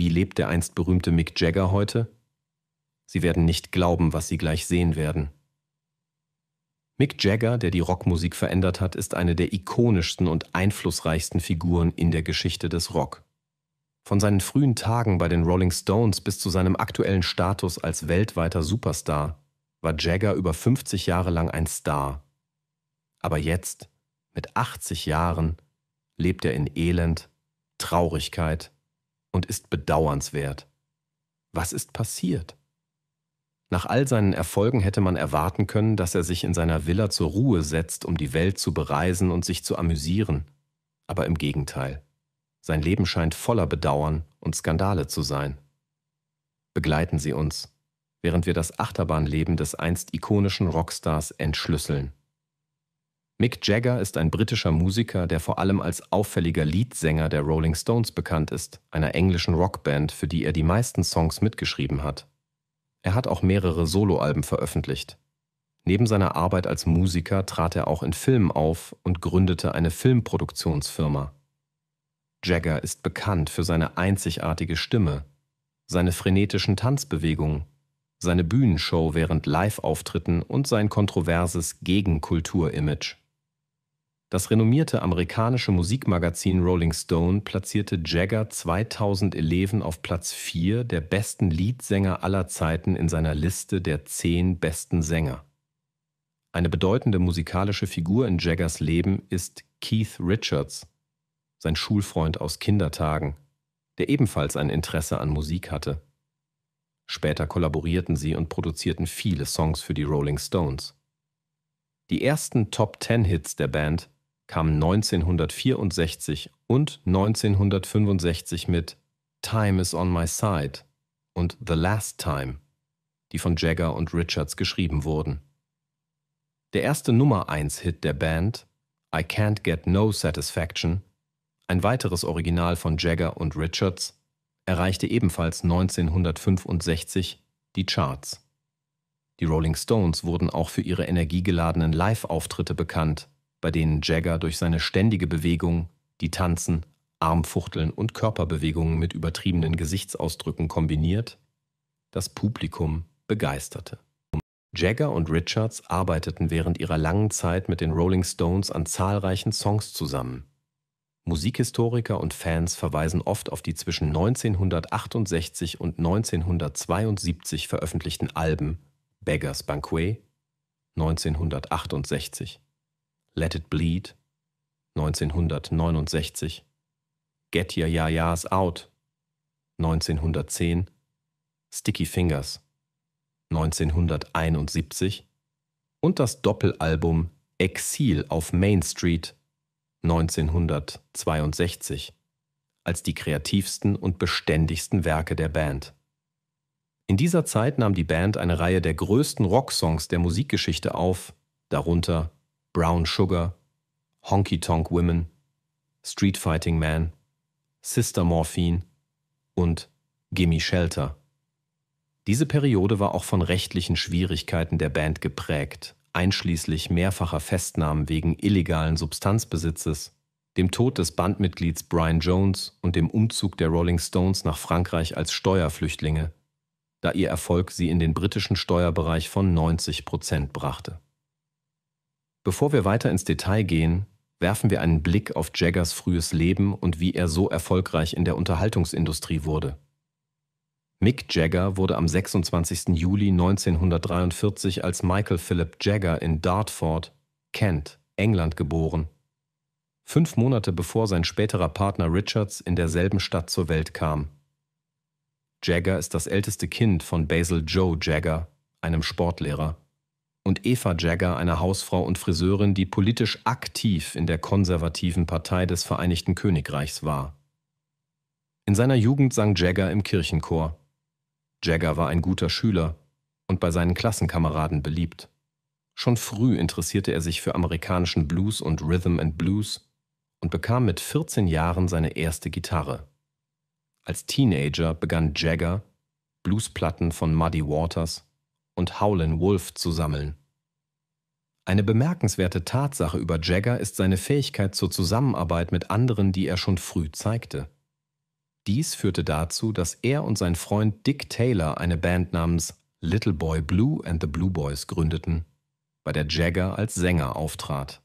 Wie lebt der einst berühmte Mick Jagger heute? Sie werden nicht glauben, was sie gleich sehen werden. Mick Jagger, der die Rockmusik verändert hat, ist eine der ikonischsten und einflussreichsten Figuren in der Geschichte des Rock. Von seinen frühen Tagen bei den Rolling Stones bis zu seinem aktuellen Status als weltweiter Superstar war Jagger über 50 Jahre lang ein Star. Aber jetzt, mit 80 Jahren, lebt er in Elend, Traurigkeit und ist bedauernswert. Was ist passiert? Nach all seinen Erfolgen hätte man erwarten können, dass er sich in seiner Villa zur Ruhe setzt, um die Welt zu bereisen und sich zu amüsieren. Aber im Gegenteil. Sein Leben scheint voller Bedauern und Skandale zu sein. Begleiten Sie uns, während wir das Achterbahnleben des einst ikonischen Rockstars entschlüsseln. Mick Jagger ist ein britischer Musiker, der vor allem als auffälliger Leadsänger der Rolling Stones bekannt ist, einer englischen Rockband, für die er die meisten Songs mitgeschrieben hat. Er hat auch mehrere Soloalben veröffentlicht. Neben seiner Arbeit als Musiker trat er auch in Filmen auf und gründete eine Filmproduktionsfirma. Jagger ist bekannt für seine einzigartige Stimme, seine frenetischen Tanzbewegungen, seine Bühnenshow während Live-Auftritten und sein kontroverses Gegenkultur-Image. Das renommierte amerikanische Musikmagazin Rolling Stone platzierte Jagger 2011 auf Platz 4 der besten Leadsänger aller Zeiten in seiner Liste der 10 besten Sänger. Eine bedeutende musikalische Figur in Jaggers Leben ist Keith Richards, sein Schulfreund aus Kindertagen, der ebenfalls ein Interesse an Musik hatte. Später kollaborierten sie und produzierten viele Songs für die Rolling Stones. Die ersten Top-10-Hits der Band kamen 1964 und 1965 mit Time is on my side und The Last Time, die von Jagger und Richards geschrieben wurden. Der erste Nummer 1-Hit der Band, I Can't Get No Satisfaction, ein weiteres Original von Jagger und Richards, erreichte ebenfalls 1965 die Charts. Die Rolling Stones wurden auch für ihre energiegeladenen Live-Auftritte bekannt bei denen Jagger durch seine ständige Bewegung, die Tanzen, Armfuchteln und Körperbewegungen mit übertriebenen Gesichtsausdrücken kombiniert, das Publikum begeisterte. Jagger und Richards arbeiteten während ihrer langen Zeit mit den Rolling Stones an zahlreichen Songs zusammen. Musikhistoriker und Fans verweisen oft auf die zwischen 1968 und 1972 veröffentlichten Alben Beggars Banquet 1968 Let It Bleed 1969, Get Your Ya Ya's Out 1910, Sticky Fingers 1971 und das Doppelalbum Exil auf Main Street 1962 als die kreativsten und beständigsten Werke der Band. In dieser Zeit nahm die Band eine Reihe der größten Rocksongs der Musikgeschichte auf, darunter Brown Sugar, Honky Tonk Women, Street Fighting Man, Sister Morphine und Gimme Shelter. Diese Periode war auch von rechtlichen Schwierigkeiten der Band geprägt, einschließlich mehrfacher Festnahmen wegen illegalen Substanzbesitzes, dem Tod des Bandmitglieds Brian Jones und dem Umzug der Rolling Stones nach Frankreich als Steuerflüchtlinge, da ihr Erfolg sie in den britischen Steuerbereich von 90 Prozent brachte. Bevor wir weiter ins Detail gehen, werfen wir einen Blick auf Jaggers frühes Leben und wie er so erfolgreich in der Unterhaltungsindustrie wurde. Mick Jagger wurde am 26. Juli 1943 als Michael Philip Jagger in Dartford, Kent, England geboren. Fünf Monate bevor sein späterer Partner Richards in derselben Stadt zur Welt kam. Jagger ist das älteste Kind von Basil Joe Jagger, einem Sportlehrer und Eva Jagger, eine Hausfrau und Friseurin, die politisch aktiv in der konservativen Partei des Vereinigten Königreichs war. In seiner Jugend sang Jagger im Kirchenchor. Jagger war ein guter Schüler und bei seinen Klassenkameraden beliebt. Schon früh interessierte er sich für amerikanischen Blues und Rhythm and Blues und bekam mit 14 Jahren seine erste Gitarre. Als Teenager begann Jagger, Bluesplatten von Muddy Waters, und Howlin' Wolf zu sammeln. Eine bemerkenswerte Tatsache über Jagger ist seine Fähigkeit zur Zusammenarbeit mit anderen, die er schon früh zeigte. Dies führte dazu, dass er und sein Freund Dick Taylor eine Band namens Little Boy Blue and the Blue Boys gründeten, bei der Jagger als Sänger auftrat.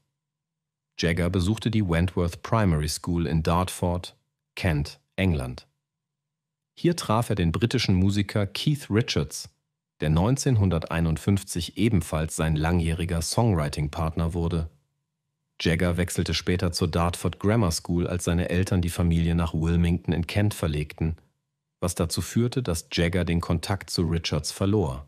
Jagger besuchte die Wentworth Primary School in Dartford, Kent, England. Hier traf er den britischen Musiker Keith Richards, der 1951 ebenfalls sein langjähriger Songwriting-Partner wurde. Jagger wechselte später zur Dartford Grammar School, als seine Eltern die Familie nach Wilmington in Kent verlegten, was dazu führte, dass Jagger den Kontakt zu Richards verlor.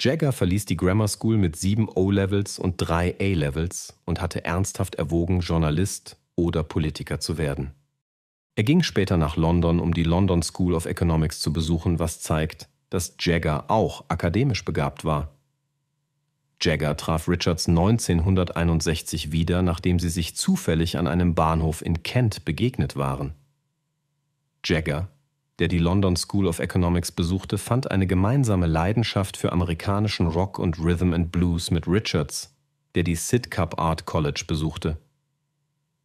Jagger verließ die Grammar School mit sieben O-Levels und drei A-Levels und hatte ernsthaft erwogen, Journalist oder Politiker zu werden. Er ging später nach London, um die London School of Economics zu besuchen, was zeigt, dass Jagger auch akademisch begabt war. Jagger traf Richards 1961 wieder, nachdem sie sich zufällig an einem Bahnhof in Kent begegnet waren. Jagger, der die London School of Economics besuchte, fand eine gemeinsame Leidenschaft für amerikanischen Rock und Rhythm and Blues mit Richards, der die Sidcup Art College besuchte.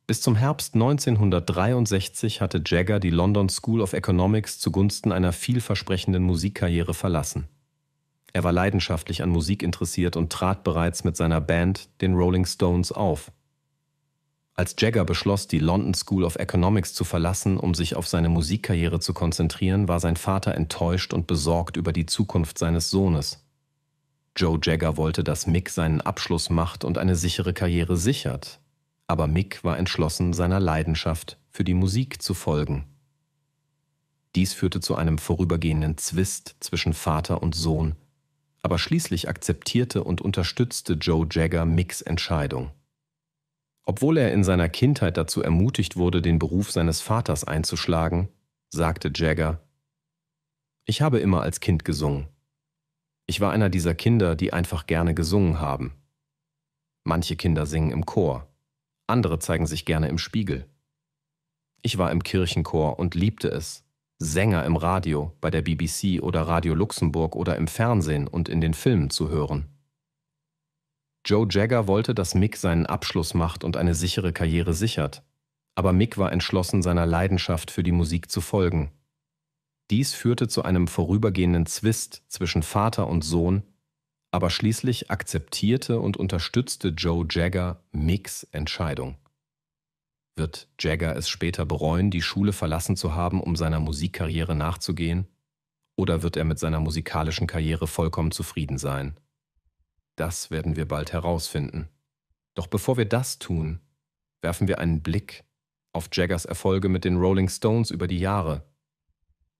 Bis zum Herbst 1963 hatte Jagger die London School of Economics zugunsten einer vielversprechenden Musikkarriere verlassen. Er war leidenschaftlich an Musik interessiert und trat bereits mit seiner Band, den Rolling Stones, auf. Als Jagger beschloss, die London School of Economics zu verlassen, um sich auf seine Musikkarriere zu konzentrieren, war sein Vater enttäuscht und besorgt über die Zukunft seines Sohnes. Joe Jagger wollte, dass Mick seinen Abschluss macht und eine sichere Karriere sichert aber Mick war entschlossen, seiner Leidenschaft für die Musik zu folgen. Dies führte zu einem vorübergehenden Zwist zwischen Vater und Sohn, aber schließlich akzeptierte und unterstützte Joe Jagger Micks Entscheidung. Obwohl er in seiner Kindheit dazu ermutigt wurde, den Beruf seines Vaters einzuschlagen, sagte Jagger, ich habe immer als Kind gesungen. Ich war einer dieser Kinder, die einfach gerne gesungen haben. Manche Kinder singen im Chor, andere zeigen sich gerne im Spiegel. Ich war im Kirchenchor und liebte es. Sänger im Radio, bei der BBC oder Radio Luxemburg oder im Fernsehen und in den Filmen zu hören. Joe Jagger wollte, dass Mick seinen Abschluss macht und eine sichere Karriere sichert. Aber Mick war entschlossen, seiner Leidenschaft für die Musik zu folgen. Dies führte zu einem vorübergehenden Zwist zwischen Vater und Sohn, aber schließlich akzeptierte und unterstützte Joe Jagger Micks Entscheidung. Wird Jagger es später bereuen, die Schule verlassen zu haben, um seiner Musikkarriere nachzugehen? Oder wird er mit seiner musikalischen Karriere vollkommen zufrieden sein? Das werden wir bald herausfinden. Doch bevor wir das tun, werfen wir einen Blick auf Jaggers Erfolge mit den Rolling Stones über die Jahre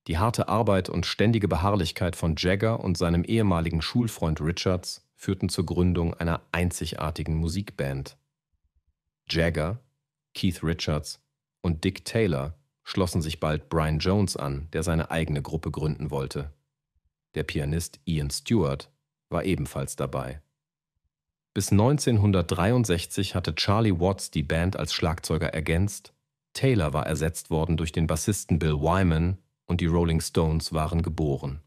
die harte Arbeit und ständige Beharrlichkeit von Jagger und seinem ehemaligen Schulfreund Richards führten zur Gründung einer einzigartigen Musikband. Jagger, Keith Richards und Dick Taylor schlossen sich bald Brian Jones an, der seine eigene Gruppe gründen wollte. Der Pianist Ian Stewart war ebenfalls dabei. Bis 1963 hatte Charlie Watts die Band als Schlagzeuger ergänzt, Taylor war ersetzt worden durch den Bassisten Bill Wyman und die Rolling Stones waren geboren.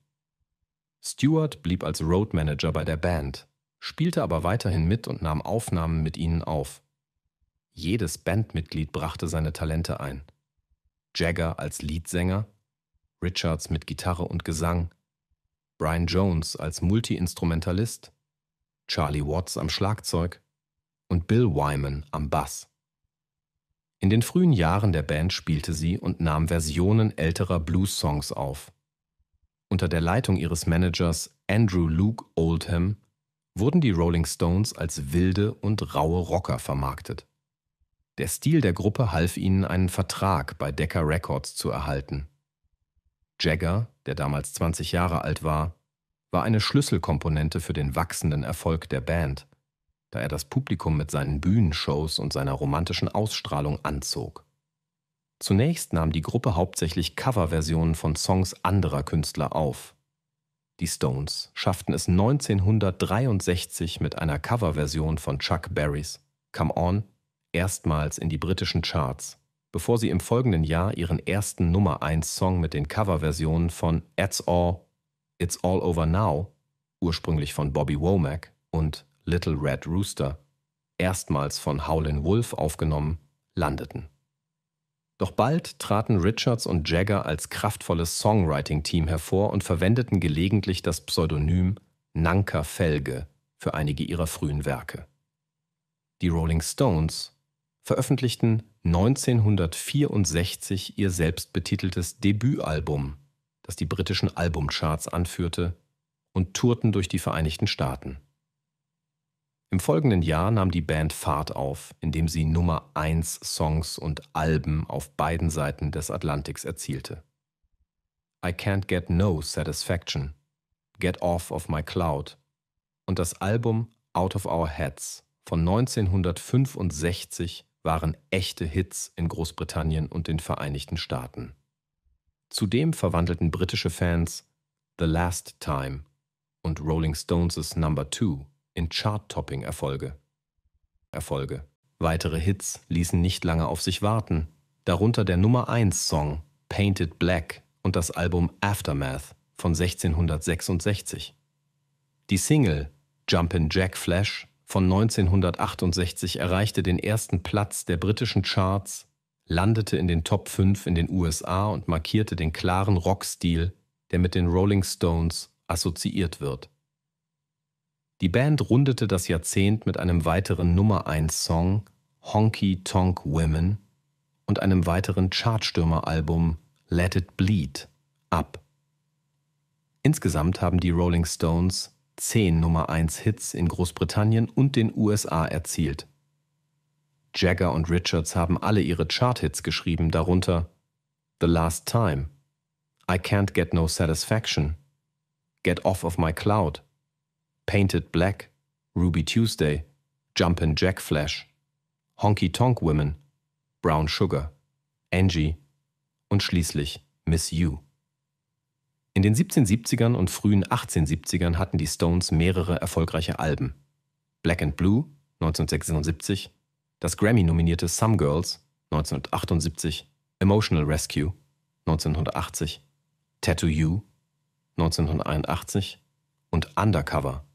Stewart blieb als Roadmanager bei der Band, spielte aber weiterhin mit und nahm Aufnahmen mit ihnen auf. Jedes Bandmitglied brachte seine Talente ein. Jagger als Leadsänger, Richards mit Gitarre und Gesang, Brian Jones als Multiinstrumentalist, Charlie Watts am Schlagzeug und Bill Wyman am Bass. In den frühen Jahren der Band spielte sie und nahm Versionen älterer Blues-Songs auf. Unter der Leitung ihres Managers Andrew Luke Oldham wurden die Rolling Stones als wilde und raue Rocker vermarktet. Der Stil der Gruppe half ihnen, einen Vertrag bei Decca Records zu erhalten. Jagger, der damals 20 Jahre alt war, war eine Schlüsselkomponente für den wachsenden Erfolg der Band da er das Publikum mit seinen Bühnenshows und seiner romantischen Ausstrahlung anzog. Zunächst nahm die Gruppe hauptsächlich Coverversionen von Songs anderer Künstler auf. Die Stones schafften es 1963 mit einer Coverversion von Chuck Berrys Come On erstmals in die britischen Charts, bevor sie im folgenden Jahr ihren ersten Nummer 1 Song mit den Coverversionen von That's All, It's All Over Now, ursprünglich von Bobby Womack, und Little Red Rooster, erstmals von Howlin' Wolf aufgenommen, landeten. Doch bald traten Richards und Jagger als kraftvolles Songwriting-Team hervor und verwendeten gelegentlich das Pseudonym Nanka Felge für einige ihrer frühen Werke. Die Rolling Stones veröffentlichten 1964 ihr selbstbetiteltes Debütalbum, das die britischen Albumcharts anführte, und tourten durch die Vereinigten Staaten. Im folgenden Jahr nahm die Band Fahrt auf, indem sie nummer 1 songs und Alben auf beiden Seiten des Atlantiks erzielte. I Can't Get No Satisfaction, Get Off of My Cloud und das Album Out of Our Heads von 1965 waren echte Hits in Großbritannien und den Vereinigten Staaten. Zudem verwandelten britische Fans The Last Time und Rolling Stones' Number 2 in Chart-Topping-Erfolge. Erfolge. Weitere Hits ließen nicht lange auf sich warten, darunter der Nummer 1-Song Painted Black und das Album Aftermath von 1666. Die Single Jumpin' Jack Flash von 1968 erreichte den ersten Platz der britischen Charts, landete in den Top 5 in den USA und markierte den klaren Rockstil, der mit den Rolling Stones assoziiert wird. Die Band rundete das Jahrzehnt mit einem weiteren Nummer-eins-Song Honky Tonk Women und einem weiteren Chartstürmer-Album Let It Bleed ab. Insgesamt haben die Rolling Stones zehn Nummer-eins-Hits in Großbritannien und den USA erzielt. Jagger und Richards haben alle ihre Charthits geschrieben, darunter The Last Time, I Can't Get No Satisfaction, Get Off of My Cloud, Painted Black, Ruby Tuesday, Jumpin' Jack Flash, Honky Tonk Women, Brown Sugar, Angie und schließlich Miss You. In den 1770ern und frühen 1870ern hatten die Stones mehrere erfolgreiche Alben. Black and Blue 1976, das Grammy-nominierte Some Girls 1978, Emotional Rescue 1980, Tattoo You 1981 und Undercover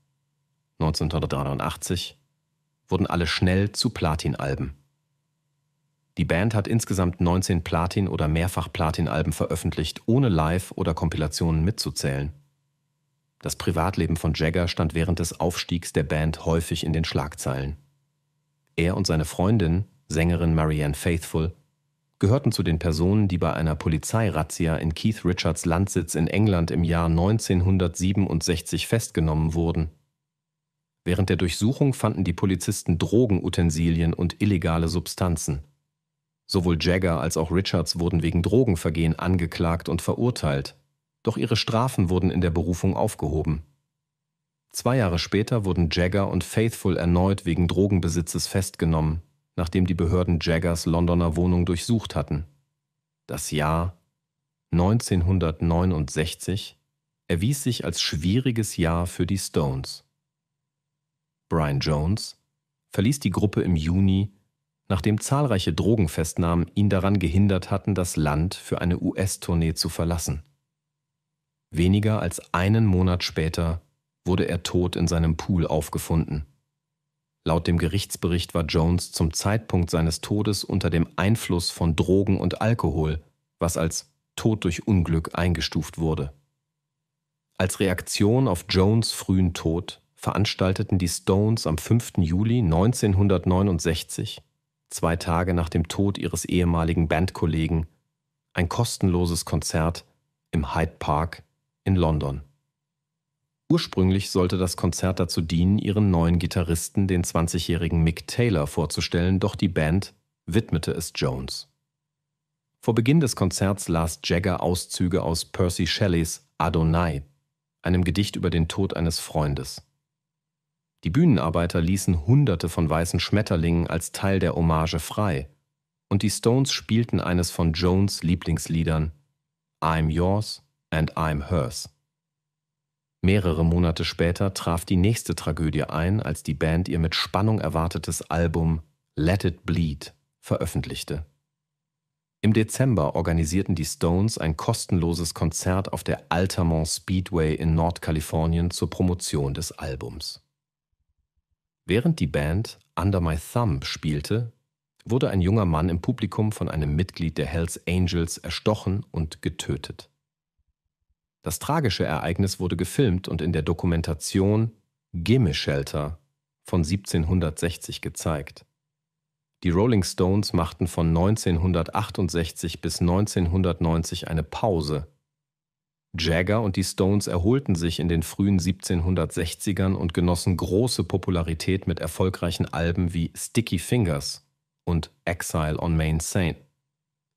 1983, wurden alle schnell zu Platinalben. Die Band hat insgesamt 19 Platin- oder Mehrfach-Platin-Alben veröffentlicht, ohne Live- oder Kompilationen mitzuzählen. Das Privatleben von Jagger stand während des Aufstiegs der Band häufig in den Schlagzeilen. Er und seine Freundin, Sängerin Marianne Faithful, gehörten zu den Personen, die bei einer Polizeirazzia in Keith Richards Landsitz in England im Jahr 1967 festgenommen wurden Während der Durchsuchung fanden die Polizisten Drogenutensilien und illegale Substanzen. Sowohl Jagger als auch Richards wurden wegen Drogenvergehen angeklagt und verurteilt, doch ihre Strafen wurden in der Berufung aufgehoben. Zwei Jahre später wurden Jagger und Faithful erneut wegen Drogenbesitzes festgenommen, nachdem die Behörden Jaggers Londoner Wohnung durchsucht hatten. Das Jahr 1969 erwies sich als schwieriges Jahr für die Stones. Brian Jones, verließ die Gruppe im Juni, nachdem zahlreiche Drogenfestnahmen ihn daran gehindert hatten, das Land für eine US-Tournee zu verlassen. Weniger als einen Monat später wurde er tot in seinem Pool aufgefunden. Laut dem Gerichtsbericht war Jones zum Zeitpunkt seines Todes unter dem Einfluss von Drogen und Alkohol, was als Tod durch Unglück eingestuft wurde. Als Reaktion auf Jones frühen Tod veranstalteten die Stones am 5. Juli 1969, zwei Tage nach dem Tod ihres ehemaligen Bandkollegen, ein kostenloses Konzert im Hyde Park in London. Ursprünglich sollte das Konzert dazu dienen, ihren neuen Gitarristen, den 20-jährigen Mick Taylor, vorzustellen, doch die Band widmete es Jones. Vor Beginn des Konzerts las Jagger Auszüge aus Percy Shelleys Adonai, einem Gedicht über den Tod eines Freundes. Die Bühnenarbeiter ließen Hunderte von weißen Schmetterlingen als Teil der Hommage frei. Und die Stones spielten eines von Jones Lieblingsliedern, I'm Yours and I'm Hers. Mehrere Monate später traf die nächste Tragödie ein, als die Band ihr mit Spannung erwartetes Album Let It Bleed veröffentlichte. Im Dezember organisierten die Stones ein kostenloses Konzert auf der Altamont Speedway in Nordkalifornien zur Promotion des Albums. Während die Band Under My Thumb spielte, wurde ein junger Mann im Publikum von einem Mitglied der Hells Angels erstochen und getötet. Das tragische Ereignis wurde gefilmt und in der Dokumentation Gimme Shelter von 1760 gezeigt. Die Rolling Stones machten von 1968 bis 1990 eine Pause, Jagger und die Stones erholten sich in den frühen 1760ern und genossen große Popularität mit erfolgreichen Alben wie Sticky Fingers und Exile on Main Saint.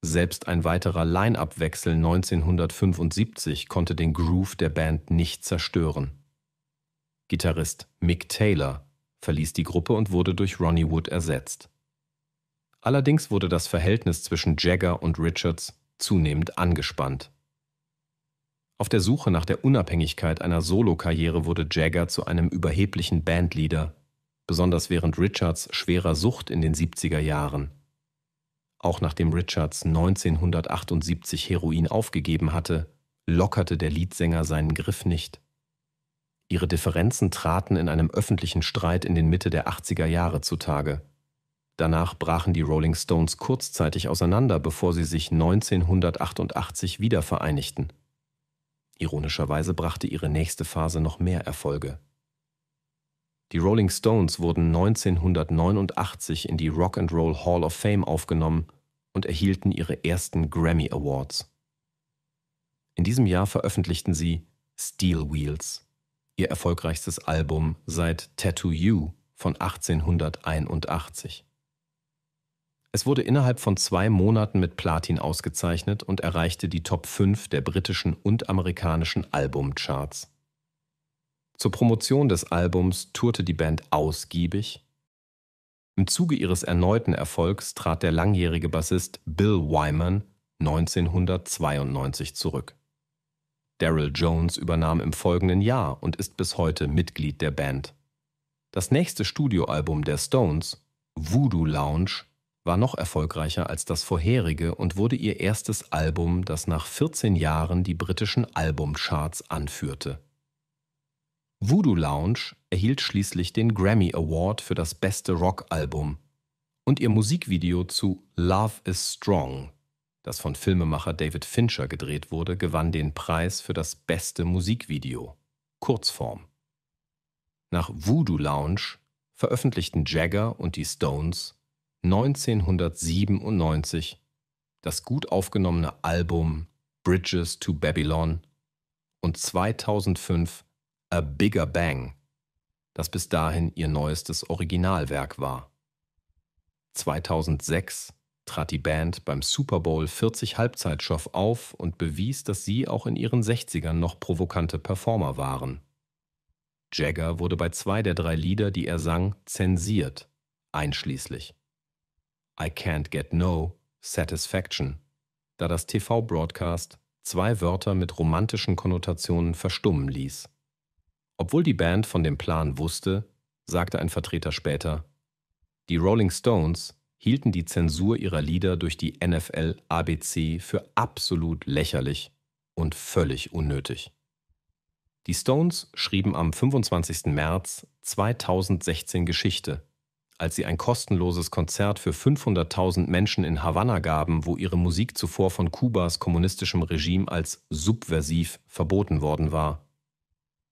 Selbst ein weiterer Line-Up-Wechsel 1975 konnte den Groove der Band nicht zerstören. Gitarrist Mick Taylor verließ die Gruppe und wurde durch Ronnie Wood ersetzt. Allerdings wurde das Verhältnis zwischen Jagger und Richards zunehmend angespannt. Auf der Suche nach der Unabhängigkeit einer Solokarriere wurde Jagger zu einem überheblichen Bandleader, besonders während Richards schwerer Sucht in den 70er Jahren. Auch nachdem Richards 1978 Heroin aufgegeben hatte, lockerte der Leadsänger seinen Griff nicht. Ihre Differenzen traten in einem öffentlichen Streit in den Mitte der 80er Jahre zutage. Danach brachen die Rolling Stones kurzzeitig auseinander, bevor sie sich 1988 wieder vereinigten. Ironischerweise brachte ihre nächste Phase noch mehr Erfolge. Die Rolling Stones wurden 1989 in die Rock and Roll Hall of Fame aufgenommen und erhielten ihre ersten Grammy Awards. In diesem Jahr veröffentlichten sie Steel Wheels, ihr erfolgreichstes Album seit Tattoo You von 1881. Es wurde innerhalb von zwei Monaten mit Platin ausgezeichnet und erreichte die Top 5 der britischen und amerikanischen Albumcharts. Zur Promotion des Albums tourte die Band ausgiebig. Im Zuge ihres erneuten Erfolgs trat der langjährige Bassist Bill Wyman 1992 zurück. Daryl Jones übernahm im folgenden Jahr und ist bis heute Mitglied der Band. Das nächste Studioalbum der Stones, Voodoo Lounge, war noch erfolgreicher als das vorherige und wurde ihr erstes Album, das nach 14 Jahren die britischen Albumcharts anführte. Voodoo Lounge erhielt schließlich den Grammy Award für das beste Rockalbum und ihr Musikvideo zu Love is Strong, das von Filmemacher David Fincher gedreht wurde, gewann den Preis für das beste Musikvideo, Kurzform. Nach Voodoo Lounge veröffentlichten Jagger und die Stones 1997 das gut aufgenommene Album Bridges to Babylon und 2005 A Bigger Bang, das bis dahin ihr neuestes Originalwerk war. 2006 trat die Band beim Super Bowl 40 Halbzeitshow auf und bewies, dass sie auch in ihren 60ern noch provokante Performer waren. Jagger wurde bei zwei der drei Lieder, die er sang, zensiert, einschließlich I Can't Get No Satisfaction, da das TV-Broadcast zwei Wörter mit romantischen Konnotationen verstummen ließ. Obwohl die Band von dem Plan wusste, sagte ein Vertreter später, die Rolling Stones hielten die Zensur ihrer Lieder durch die NFL ABC für absolut lächerlich und völlig unnötig. Die Stones schrieben am 25. März 2016 Geschichte als sie ein kostenloses Konzert für 500.000 Menschen in Havanna gaben, wo ihre Musik zuvor von Kubas kommunistischem Regime als subversiv verboten worden war.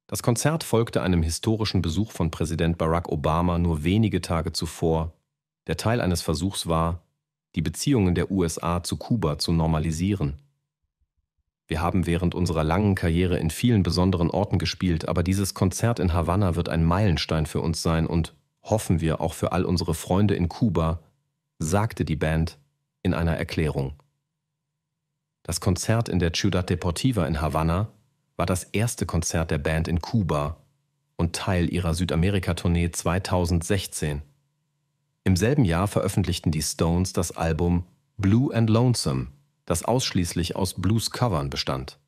Das Konzert folgte einem historischen Besuch von Präsident Barack Obama nur wenige Tage zuvor, der Teil eines Versuchs war, die Beziehungen der USA zu Kuba zu normalisieren. Wir haben während unserer langen Karriere in vielen besonderen Orten gespielt, aber dieses Konzert in Havanna wird ein Meilenstein für uns sein und hoffen wir auch für all unsere Freunde in Kuba, sagte die Band in einer Erklärung. Das Konzert in der Ciudad Deportiva in Havanna war das erste Konzert der Band in Kuba und Teil ihrer Südamerika-Tournee 2016. Im selben Jahr veröffentlichten die Stones das Album Blue and Lonesome, das ausschließlich aus Blues-Covern bestand.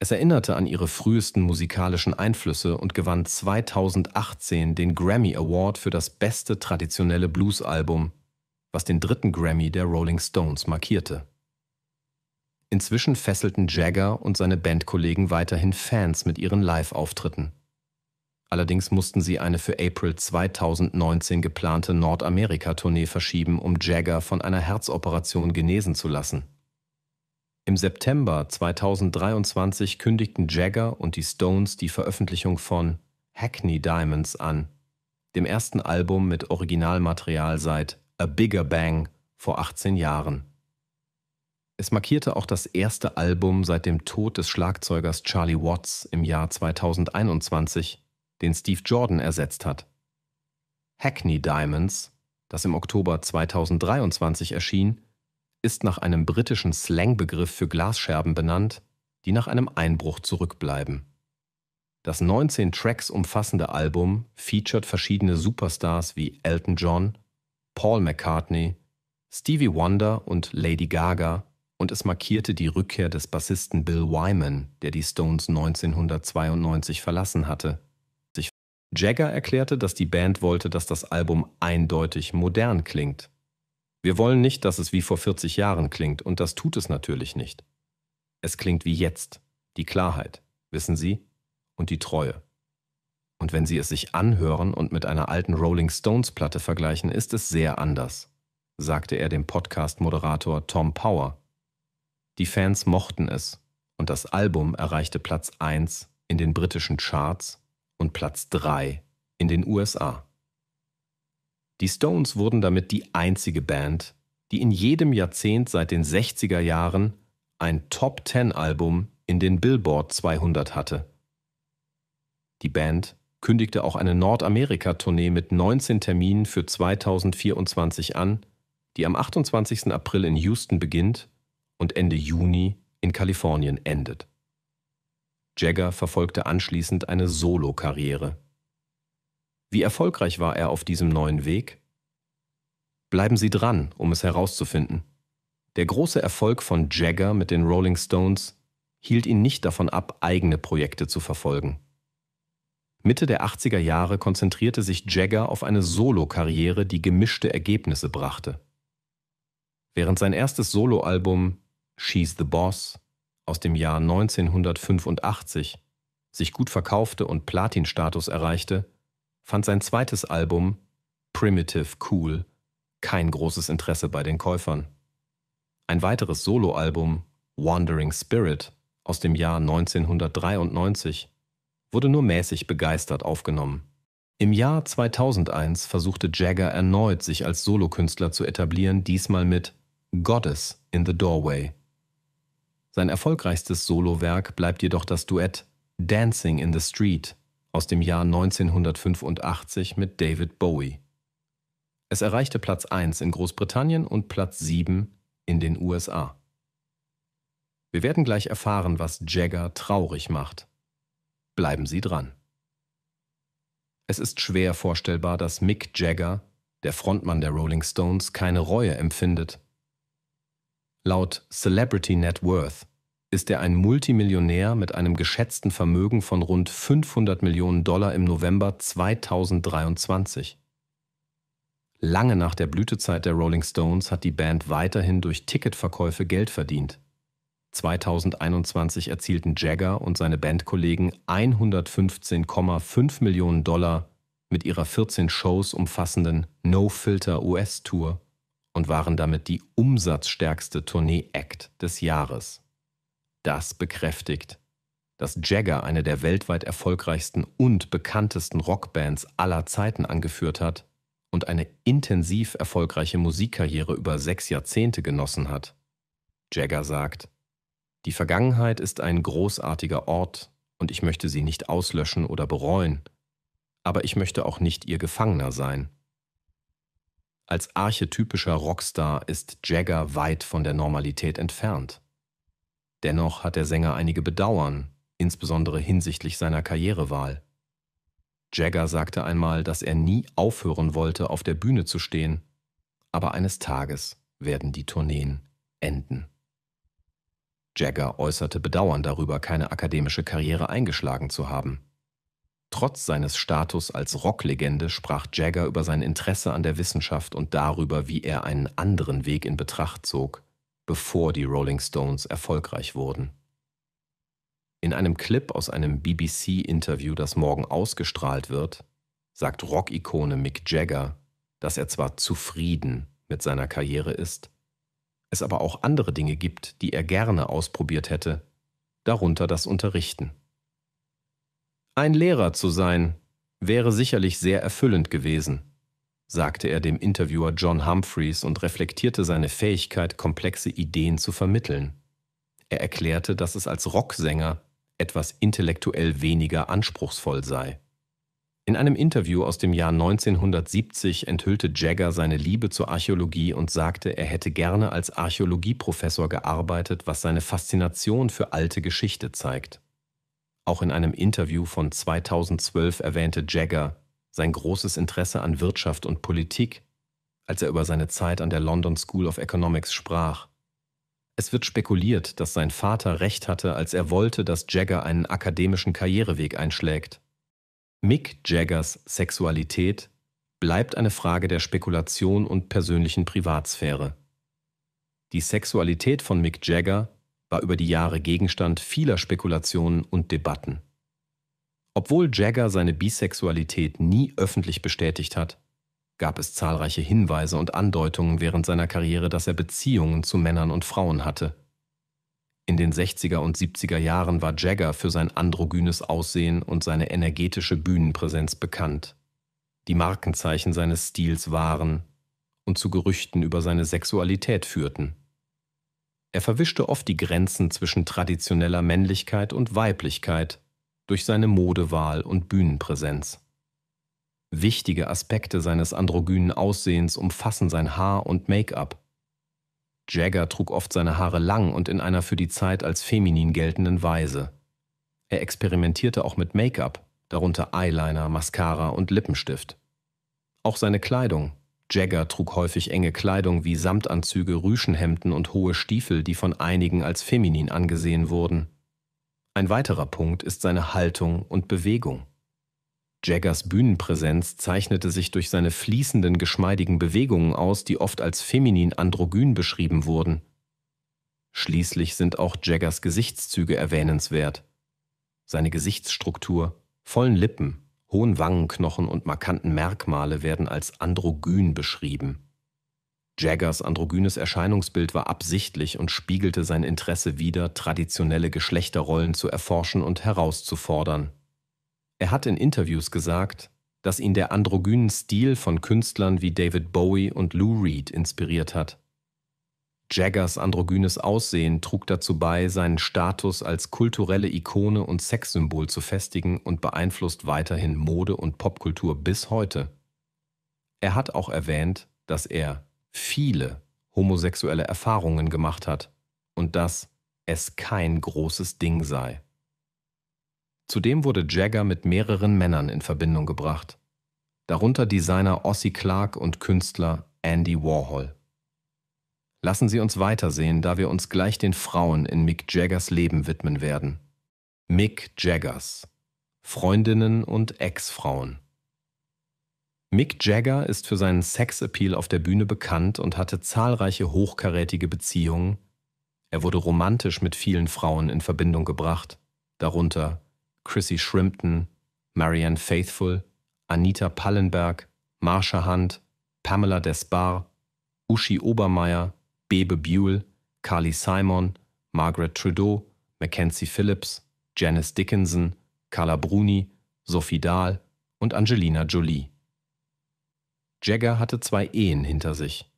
Es erinnerte an ihre frühesten musikalischen Einflüsse und gewann 2018 den Grammy Award für das beste traditionelle Bluesalbum, was den dritten Grammy der Rolling Stones markierte. Inzwischen fesselten Jagger und seine Bandkollegen weiterhin Fans mit ihren Live-Auftritten. Allerdings mussten sie eine für April 2019 geplante Nordamerika-Tournee verschieben, um Jagger von einer Herzoperation genesen zu lassen. Im September 2023 kündigten Jagger und die Stones die Veröffentlichung von Hackney Diamonds an, dem ersten Album mit Originalmaterial seit A Bigger Bang vor 18 Jahren. Es markierte auch das erste Album seit dem Tod des Schlagzeugers Charlie Watts im Jahr 2021, den Steve Jordan ersetzt hat. Hackney Diamonds, das im Oktober 2023 erschien, ist nach einem britischen Slangbegriff für Glasscherben benannt, die nach einem Einbruch zurückbleiben. Das 19 Tracks umfassende Album featured verschiedene Superstars wie Elton John, Paul McCartney, Stevie Wonder und Lady Gaga und es markierte die Rückkehr des Bassisten Bill Wyman, der die Stones 1992 verlassen hatte. Jagger erklärte, dass die Band wollte, dass das Album eindeutig modern klingt. Wir wollen nicht, dass es wie vor 40 Jahren klingt, und das tut es natürlich nicht. Es klingt wie jetzt, die Klarheit, wissen Sie, und die Treue. Und wenn Sie es sich anhören und mit einer alten Rolling Stones Platte vergleichen, ist es sehr anders, sagte er dem Podcast-Moderator Tom Power. Die Fans mochten es, und das Album erreichte Platz 1 in den britischen Charts und Platz 3 in den USA. Die Stones wurden damit die einzige Band, die in jedem Jahrzehnt seit den 60er Jahren ein top Ten album in den Billboard 200 hatte. Die Band kündigte auch eine Nordamerika-Tournee mit 19 Terminen für 2024 an, die am 28. April in Houston beginnt und Ende Juni in Kalifornien endet. Jagger verfolgte anschließend eine Solo-Karriere. Wie erfolgreich war er auf diesem neuen Weg? Bleiben Sie dran, um es herauszufinden. Der große Erfolg von Jagger mit den Rolling Stones hielt ihn nicht davon ab, eigene Projekte zu verfolgen. Mitte der 80er Jahre konzentrierte sich Jagger auf eine Solo-Karriere, die gemischte Ergebnisse brachte. Während sein erstes Soloalbum She's the Boss aus dem Jahr 1985 sich gut verkaufte und Platinstatus erreichte, fand sein zweites Album Primitive Cool kein großes Interesse bei den Käufern. Ein weiteres Soloalbum Wandering Spirit aus dem Jahr 1993 wurde nur mäßig begeistert aufgenommen. Im Jahr 2001 versuchte Jagger erneut, sich als Solokünstler zu etablieren, diesmal mit Goddess in the Doorway. Sein erfolgreichstes Solowerk bleibt jedoch das Duett Dancing in the Street aus dem Jahr 1985 mit David Bowie. Es erreichte Platz 1 in Großbritannien und Platz 7 in den USA. Wir werden gleich erfahren, was Jagger traurig macht. Bleiben Sie dran. Es ist schwer vorstellbar, dass Mick Jagger, der Frontmann der Rolling Stones, keine Reue empfindet. Laut Celebrity Net Worth ist er ein Multimillionär mit einem geschätzten Vermögen von rund 500 Millionen Dollar im November 2023. Lange nach der Blütezeit der Rolling Stones hat die Band weiterhin durch Ticketverkäufe Geld verdient. 2021 erzielten Jagger und seine Bandkollegen 115,5 Millionen Dollar mit ihrer 14 Shows umfassenden No Filter US-Tour und waren damit die umsatzstärkste Tournee-Act des Jahres das bekräftigt, dass Jagger eine der weltweit erfolgreichsten und bekanntesten Rockbands aller Zeiten angeführt hat und eine intensiv erfolgreiche Musikkarriere über sechs Jahrzehnte genossen hat. Jagger sagt, die Vergangenheit ist ein großartiger Ort und ich möchte sie nicht auslöschen oder bereuen, aber ich möchte auch nicht ihr Gefangener sein. Als archetypischer Rockstar ist Jagger weit von der Normalität entfernt. Dennoch hat der Sänger einige Bedauern, insbesondere hinsichtlich seiner Karrierewahl. Jagger sagte einmal, dass er nie aufhören wollte, auf der Bühne zu stehen, aber eines Tages werden die Tourneen enden. Jagger äußerte Bedauern darüber, keine akademische Karriere eingeschlagen zu haben. Trotz seines Status als Rocklegende sprach Jagger über sein Interesse an der Wissenschaft und darüber, wie er einen anderen Weg in Betracht zog, bevor die Rolling Stones erfolgreich wurden. In einem Clip aus einem BBC-Interview, das morgen ausgestrahlt wird, sagt Rock-Ikone Mick Jagger, dass er zwar zufrieden mit seiner Karriere ist, es aber auch andere Dinge gibt, die er gerne ausprobiert hätte, darunter das Unterrichten. Ein Lehrer zu sein, wäre sicherlich sehr erfüllend gewesen sagte er dem Interviewer John Humphreys und reflektierte seine Fähigkeit, komplexe Ideen zu vermitteln. Er erklärte, dass es als Rocksänger etwas intellektuell weniger anspruchsvoll sei. In einem Interview aus dem Jahr 1970 enthüllte Jagger seine Liebe zur Archäologie und sagte, er hätte gerne als Archäologieprofessor gearbeitet, was seine Faszination für alte Geschichte zeigt. Auch in einem Interview von 2012 erwähnte Jagger, sein großes Interesse an Wirtschaft und Politik, als er über seine Zeit an der London School of Economics sprach. Es wird spekuliert, dass sein Vater recht hatte, als er wollte, dass Jagger einen akademischen Karriereweg einschlägt. Mick Jaggers Sexualität bleibt eine Frage der Spekulation und persönlichen Privatsphäre. Die Sexualität von Mick Jagger war über die Jahre Gegenstand vieler Spekulationen und Debatten. Obwohl Jagger seine Bisexualität nie öffentlich bestätigt hat, gab es zahlreiche Hinweise und Andeutungen während seiner Karriere, dass er Beziehungen zu Männern und Frauen hatte. In den 60er und 70er Jahren war Jagger für sein androgynes Aussehen und seine energetische Bühnenpräsenz bekannt. Die Markenzeichen seines Stils waren und zu Gerüchten über seine Sexualität führten. Er verwischte oft die Grenzen zwischen traditioneller Männlichkeit und Weiblichkeit durch seine Modewahl und Bühnenpräsenz. Wichtige Aspekte seines androgynen Aussehens umfassen sein Haar und Make-up. Jagger trug oft seine Haare lang und in einer für die Zeit als feminin geltenden Weise. Er experimentierte auch mit Make-up, darunter Eyeliner, Mascara und Lippenstift. Auch seine Kleidung. Jagger trug häufig enge Kleidung wie Samtanzüge, Rüschenhemden und hohe Stiefel, die von einigen als feminin angesehen wurden. Ein weiterer Punkt ist seine Haltung und Bewegung. Jaggers Bühnenpräsenz zeichnete sich durch seine fließenden, geschmeidigen Bewegungen aus, die oft als feminin androgyn beschrieben wurden. Schließlich sind auch Jaggers Gesichtszüge erwähnenswert. Seine Gesichtsstruktur, vollen Lippen, hohen Wangenknochen und markanten Merkmale werden als androgyn beschrieben. Jaggers androgynes Erscheinungsbild war absichtlich und spiegelte sein Interesse wider, traditionelle Geschlechterrollen zu erforschen und herauszufordern. Er hat in Interviews gesagt, dass ihn der androgynen Stil von Künstlern wie David Bowie und Lou Reed inspiriert hat. Jaggers androgynes Aussehen trug dazu bei, seinen Status als kulturelle Ikone und Sexsymbol zu festigen und beeinflusst weiterhin Mode und Popkultur bis heute. Er hat auch erwähnt, dass er viele homosexuelle Erfahrungen gemacht hat und dass es kein großes Ding sei. Zudem wurde Jagger mit mehreren Männern in Verbindung gebracht, darunter Designer Ossie Clark und Künstler Andy Warhol. Lassen Sie uns weitersehen, da wir uns gleich den Frauen in Mick Jaggers Leben widmen werden. Mick Jaggers Freundinnen und Ex-Frauen Mick Jagger ist für seinen Sexappeal auf der Bühne bekannt und hatte zahlreiche hochkarätige Beziehungen. Er wurde romantisch mit vielen Frauen in Verbindung gebracht, darunter Chrissy Shrimpton, Marianne Faithful, Anita Pallenberg, Marsha Hunt, Pamela Desbar, Uschi Obermeier, Bebe Buell, Carly Simon, Margaret Trudeau, Mackenzie Phillips, Janice Dickinson, Carla Bruni, Sophie Dahl und Angelina Jolie. Jagger hatte zwei Ehen hinter sich.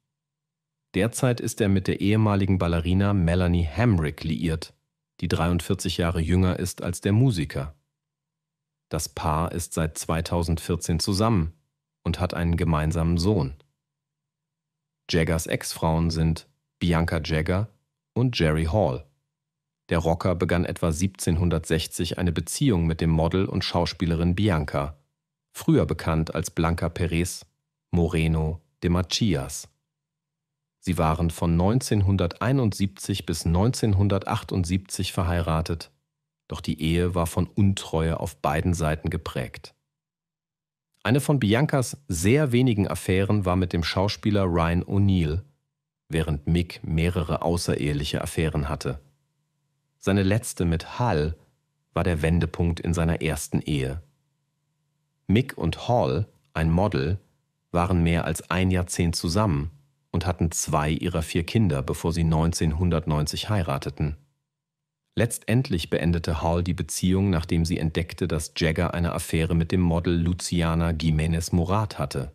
Derzeit ist er mit der ehemaligen Ballerina Melanie Hamrick liiert, die 43 Jahre jünger ist als der Musiker. Das Paar ist seit 2014 zusammen und hat einen gemeinsamen Sohn. Jaggers Ex-Frauen sind Bianca Jagger und Jerry Hall. Der Rocker begann etwa 1760 eine Beziehung mit dem Model und Schauspielerin Bianca, früher bekannt als Blanca Perez Moreno de Macias. Sie waren von 1971 bis 1978 verheiratet, doch die Ehe war von Untreue auf beiden Seiten geprägt. Eine von Biancas sehr wenigen Affären war mit dem Schauspieler Ryan O'Neill, während Mick mehrere außereheliche Affären hatte. Seine letzte mit Hall war der Wendepunkt in seiner ersten Ehe. Mick und Hall, ein Model, waren mehr als ein Jahrzehnt zusammen und hatten zwei ihrer vier Kinder, bevor sie 1990 heirateten. Letztendlich beendete Hall die Beziehung, nachdem sie entdeckte, dass Jagger eine Affäre mit dem Model Luciana Jiménez Morat hatte.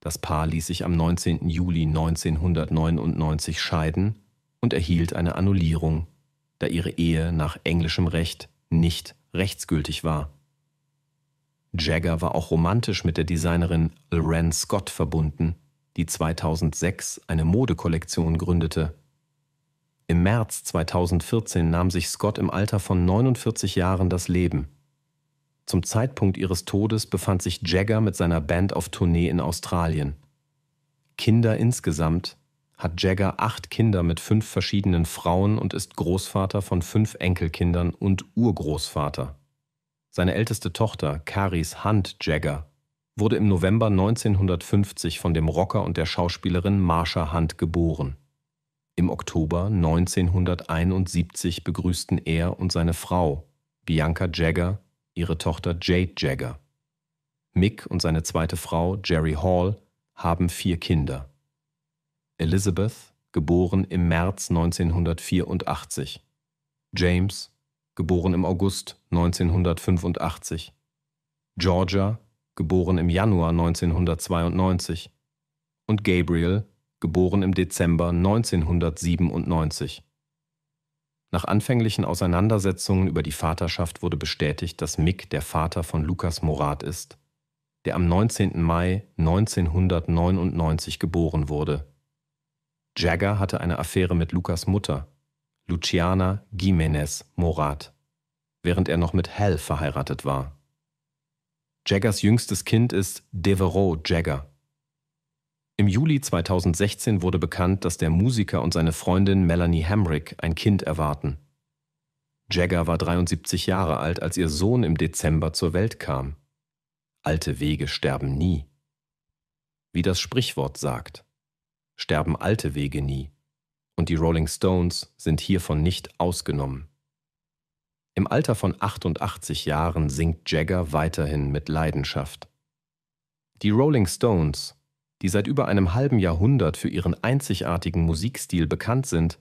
Das Paar ließ sich am 19. Juli 1999 scheiden und erhielt eine Annullierung, da ihre Ehe nach englischem Recht nicht rechtsgültig war. Jagger war auch romantisch mit der Designerin Lorraine Scott verbunden, die 2006 eine Modekollektion gründete. Im März 2014 nahm sich Scott im Alter von 49 Jahren das Leben. Zum Zeitpunkt ihres Todes befand sich Jagger mit seiner Band auf Tournee in Australien. Kinder insgesamt hat Jagger acht Kinder mit fünf verschiedenen Frauen und ist Großvater von fünf Enkelkindern und Urgroßvater. Seine älteste Tochter, Caris Hunt Jagger, wurde im November 1950 von dem Rocker und der Schauspielerin Marsha Hunt geboren. Im Oktober 1971 begrüßten er und seine Frau, Bianca Jagger, ihre Tochter Jade Jagger. Mick und seine zweite Frau, Jerry Hall, haben vier Kinder. Elizabeth, geboren im März 1984. James, geboren im August 1985. Georgia, geboren im Januar 1992. Und Gabriel, geboren im Dezember 1997. Nach anfänglichen Auseinandersetzungen über die Vaterschaft wurde bestätigt, dass Mick der Vater von Lukas Morat ist, der am 19. Mai 1999 geboren wurde. Jagger hatte eine Affäre mit Lukas Mutter, Luciana Gimenez Morat, während er noch mit Hal verheiratet war. Jaggers jüngstes Kind ist Devereaux Jagger. Im Juli 2016 wurde bekannt, dass der Musiker und seine Freundin Melanie Hamrick ein Kind erwarten. Jagger war 73 Jahre alt, als ihr Sohn im Dezember zur Welt kam. Alte Wege sterben nie. Wie das Sprichwort sagt, sterben alte Wege nie und die Rolling Stones sind hiervon nicht ausgenommen. Im Alter von 88 Jahren singt Jagger weiterhin mit Leidenschaft. Die Rolling Stones, die seit über einem halben Jahrhundert für ihren einzigartigen Musikstil bekannt sind,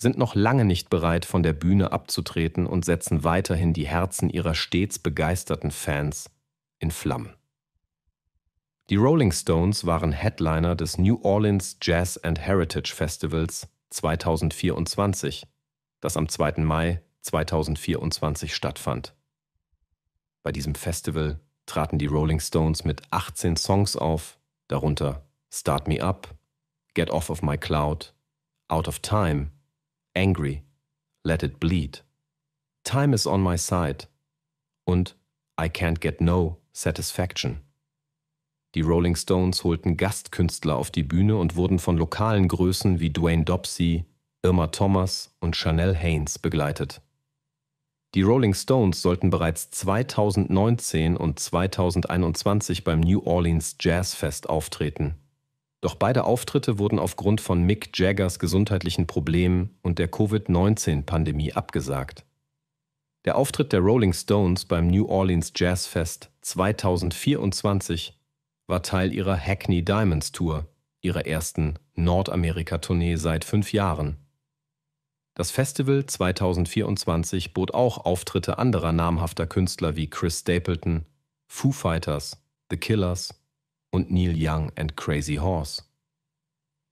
sind noch lange nicht bereit, von der Bühne abzutreten und setzen weiterhin die Herzen ihrer stets begeisterten Fans in Flammen. Die Rolling Stones waren Headliner des New Orleans Jazz and Heritage Festivals 2024, das am 2. Mai 2024 stattfand. Bei diesem Festival traten die Rolling Stones mit 18 Songs auf, darunter Start Me Up, Get Off of My Cloud, Out of Time, Angry, Let It Bleed, Time is on My Side und I Can't Get No Satisfaction. Die Rolling Stones holten Gastkünstler auf die Bühne und wurden von lokalen Größen wie Dwayne Dobsey, Irma Thomas und Chanel Haynes begleitet. Die Rolling Stones sollten bereits 2019 und 2021 beim New Orleans Jazz Fest auftreten. Doch beide Auftritte wurden aufgrund von Mick Jaggers gesundheitlichen Problemen und der Covid-19-Pandemie abgesagt. Der Auftritt der Rolling Stones beim New Orleans Jazz Fest 2024 war Teil ihrer Hackney Diamonds Tour, ihrer ersten Nordamerika-Tournee seit fünf Jahren. Das Festival 2024 bot auch Auftritte anderer namhafter Künstler wie Chris Stapleton, Foo Fighters, The Killers und Neil Young and Crazy Horse.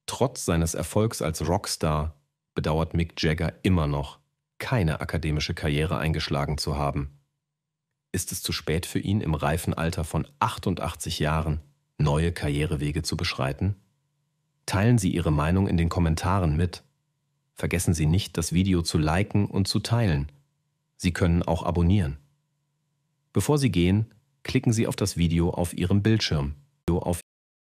Trotz seines Erfolgs als Rockstar bedauert Mick Jagger immer noch, keine akademische Karriere eingeschlagen zu haben ist es zu spät für ihn, im reifen Alter von 88 Jahren neue Karrierewege zu beschreiten? Teilen Sie Ihre Meinung in den Kommentaren mit. Vergessen Sie nicht, das Video zu liken und zu teilen. Sie können auch abonnieren. Bevor Sie gehen, klicken Sie auf das Video auf Ihrem Bildschirm.